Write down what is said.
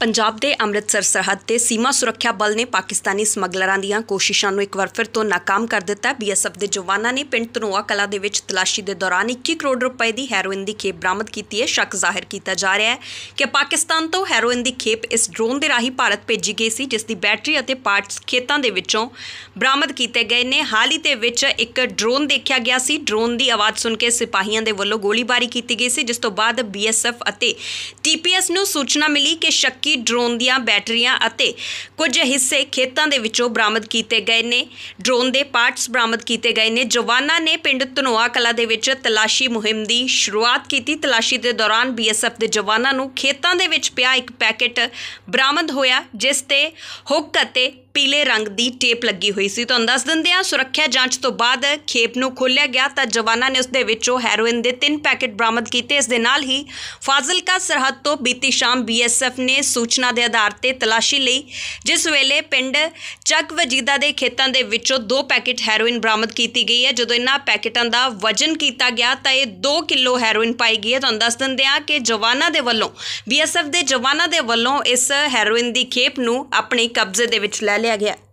ਪੰਜਾਬ ਦੇ ਅੰਮ੍ਰਿਤਸਰ ਸਰਹੱਦ ਤੇ ਸੀਮਾ ਸੁਰੱਖਿਆ ਬਲ ਨੇ ਪਾਕਿਸਤਾਨੀ ਸਮਗਲਰਾਂ ਦੀਆਂ ਕੋਸ਼ਿਸ਼ਾਂ ਨੂੰ ਇੱਕ ਵਾਰ ਫਿਰ ਤੋਂ ਨਾਕਾਮ ਕਰ ਦਿੱਤਾ ਬੀਐਸਐਫ ਦੇ ਜਵਾਨਾਂ ਨੇ ਪਿੰਡ ਤਨੋਆ ਕਲਾ ਦੇ ਵਿੱਚ ਤਲਾਸ਼ੀ ਦੇ ਦੌਰਾਨ 21 ਕਰੋੜ ਰੁਪਏ ਦੀ ਹੈਰੋਇਨ ਦੀ ਖੇਪ ਬਰਾਮਦ ਕੀਤੀ ਹੈ ਸ਼ੱਕ ਜ਼ਾਹਿਰ ਕੀਤਾ ਜਾ ਰਿਹਾ ਹੈ ਕਿ ਪਾਕਿਸਤਾਨ ਤੋਂ ਹੈਰੋਇਨ ਦੀ ਖੇਪ ਇਸ ਡਰੋਨ ਦੇ ਰਾਹੀਂ ਭਾਰਤ ਭੇਜੀ ਗਈ ਸੀ ਜਿਸ ਦੀ ਬੈਟਰੀ ਅਤੇ ਪਾਰਟਸ ਖੇਤਾਂ ਦੇ ਵਿੱਚੋਂ ਬਰਾਮਦ ਕੀਤੇ ਗਏ ਨੇ ਹਾਲ ਹੀ ਤੇ ਵਿੱਚ ਇੱਕ ਡਰੋਨ ਦੇਖਿਆ ਗਿਆ ਸੀ ਡਰੋਨ ਦੀ ਆਵਾਜ਼ ਸੁਣ ਕੇ ਸਿਪਾਹੀਆਂ ਦੇ ਵੱਲੋਂ ਗੋਲੀਬਾਰੀ ਕੀਤੀ ਗਈ ਸੀ ਜਿਸ ਤੋਂ ਬਾਅਦ ਬੀਐਸਐਫ ਅਤੇ ਟੀਪੀਐਸ ਨੂੰ ਸੂਚਨਾ ਮਿਲੀ ਕਿ ਸ਼ੱਕੀ ਜਦਕਿ ਡਰੋਨ ਦੀਆਂ ਬੈਟਰੀਆਂ ਅਤੇ ਕੁਝ ਹਿੱਸੇ ਖੇਤਾਂ ਦੇ ਵਿੱਚੋਂ ਬਰਾਮਦ ਕੀਤੇ ਗਏ ਨੇ ਡਰੋਨ ਦੇ ਪਾਰਟਸ ਬਰਾਮਦ ਕੀਤੇ ਗਏ ਨੇ ਜਵਾਨਾਂ ਨੇ ਪਿੰਡ ਤਨੋਆ ਕਲਾ ਦੇ ਵਿੱਚ ਤਲਾਸ਼ੀ ਮੁਹਿੰਮ ਦੀ ਸ਼ੁਰੂਆਤ ਕੀਤੀ ਤਲਾਸ਼ੀ ਦੇ ਦੌਰਾਨ ਬੀਐਸਐਫ ਦੇ ਜਵਾਨਾਂ ਨੂੰ ਖੇਤਾਂ ਦੇ ਵਿੱਚ ਪਿਆ ਇੱਕ ਪੈਕੇਟ ਬਰਾਮਦ ਹੋਇਆ ਜਿਸ ਤੇ ਹੁੱਕ ਅਤੇ ਪੀਲੇ ਰੰਗ ਦੀ ਟੇਪ ਲੱਗੀ ਹੋਈ ਸੀ ਤੁਹਾਨੂੰ ਦੱਸ ਦਿੰਦੇ ਆ ਸੁਰੱਖਿਆ ਜਾਂਚ ਤੋਂ ਬਾਅਦ ਖੇਪ ਨੂੰ ਖੋਲਿਆ ਗਿਆ ਤਾਂ ਜਵਾਨਾਂ ਨੇ ਉਸ ਦੇ ਵਿੱਚੋਂ ਹੈਰੋਇਨ ਦੇ 3 ਪੈਕੇਟ ਬਰਾਮਦ ਕੀਤੇ ਇਸ ਦੇ ਨਾਲ ਹੀ ਫਾਜ਼ਿਲਕਾ ਸਰਹੱਦ ਤੋਂ ਬੀਤੀ ਸ਼ਾਮ ਬੀਐਸਐਫ ਨੇ ਸੂਚਨਾ ਦੇ ਆਧਾਰ ਤੇ ਤਲਾਸ਼ੀ ਲਈ ਜਿਸ ਵੇਲੇ ਪਿੰਡ ਚੱਕ ਵਜੀਦਾ ਦੇ ਖੇਤਾਂ ਦੇ ਵਿੱਚੋਂ ਦੋ ਪੈਕੇਟ ਹੈਰੋਇਨ ਬਰਾਮਦ ਕੀਤੀ ਗਈ ਹੈ ਜਦੋਂ ਇਹਨਾਂ ਪੈਕੇਟਾਂ ਦਾ ਵਜ਼ਨ ਕੀਤਾ ਗਿਆ ਤਾਂ ਇਹ 2 ਕਿਲੋ ਹੈਰੋਇਨ ਪਾਈ ਗਈ ਹੈ ਤੁਹਾਨੂੰ ਦੱਸ ਦਿੰਦੇ ਆ ਕਿ ਜਵਾਨਾਂ ਦੇ ਵੱਲੋਂ ਬੀਐਸਐਫ ਦੇ ਜਵਾਨਾਂ ਦੇ ਵੱਲੋਂ ਇਸ ਹੈਰੋਇਨ ਦੀ ਖੇਪ ਨੂੰ ਆਪਣੇ ਕਬਜ਼ੇ ਦੇ ਵਿੱਚ ਲੈ ਲਿਆ ਗਿਆ